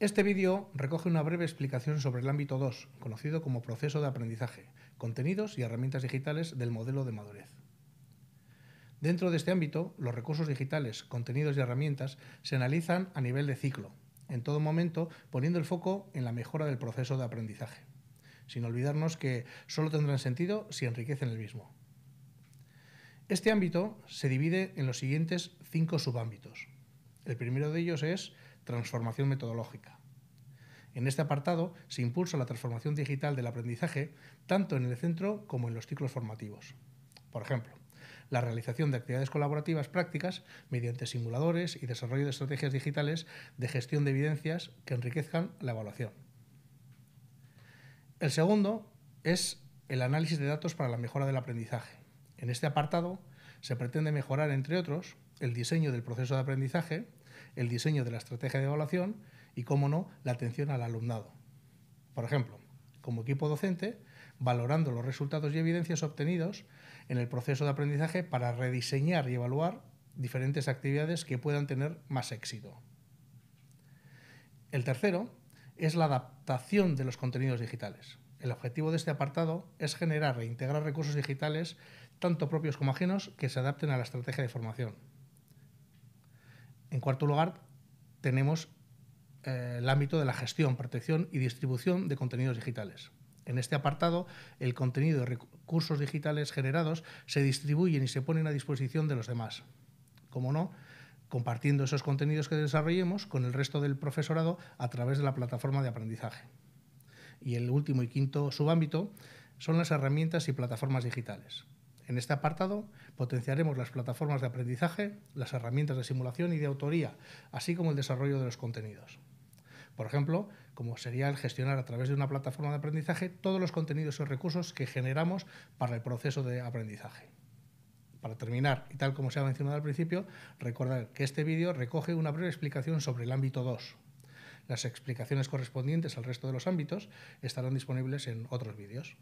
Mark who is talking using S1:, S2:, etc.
S1: Este vídeo recoge una breve explicación sobre el ámbito 2, conocido como proceso de aprendizaje, contenidos y herramientas digitales del modelo de madurez. Dentro de este ámbito, los recursos digitales, contenidos y herramientas se analizan a nivel de ciclo, en todo momento poniendo el foco en la mejora del proceso de aprendizaje, sin olvidarnos que solo tendrán sentido si enriquecen el mismo. Este ámbito se divide en los siguientes cinco subámbitos. El primero de ellos es transformación metodológica. En este apartado se impulsa la transformación digital del aprendizaje tanto en el centro como en los ciclos formativos. Por ejemplo, la realización de actividades colaborativas prácticas mediante simuladores y desarrollo de estrategias digitales de gestión de evidencias que enriquezcan la evaluación. El segundo es el análisis de datos para la mejora del aprendizaje. En este apartado se pretende mejorar, entre otros, el diseño del proceso de aprendizaje, el diseño de la estrategia de evaluación y, cómo no, la atención al alumnado. Por ejemplo, como equipo docente, valorando los resultados y evidencias obtenidos en el proceso de aprendizaje para rediseñar y evaluar diferentes actividades que puedan tener más éxito. El tercero es la adaptación de los contenidos digitales. El objetivo de este apartado es generar e integrar recursos digitales, tanto propios como ajenos, que se adapten a la estrategia de formación. En cuarto lugar, tenemos eh, el ámbito de la gestión, protección y distribución de contenidos digitales. En este apartado, el contenido de recursos digitales generados se distribuyen y se ponen a disposición de los demás. Como no, compartiendo esos contenidos que desarrollemos con el resto del profesorado a través de la plataforma de aprendizaje. Y el último y quinto subámbito son las herramientas y plataformas digitales. En este apartado potenciaremos las plataformas de aprendizaje, las herramientas de simulación y de autoría, así como el desarrollo de los contenidos. Por ejemplo, como sería el gestionar a través de una plataforma de aprendizaje todos los contenidos y recursos que generamos para el proceso de aprendizaje. Para terminar, y tal como se ha mencionado al principio, recordar que este vídeo recoge una breve explicación sobre el ámbito 2. Las explicaciones correspondientes al resto de los ámbitos estarán disponibles en otros vídeos.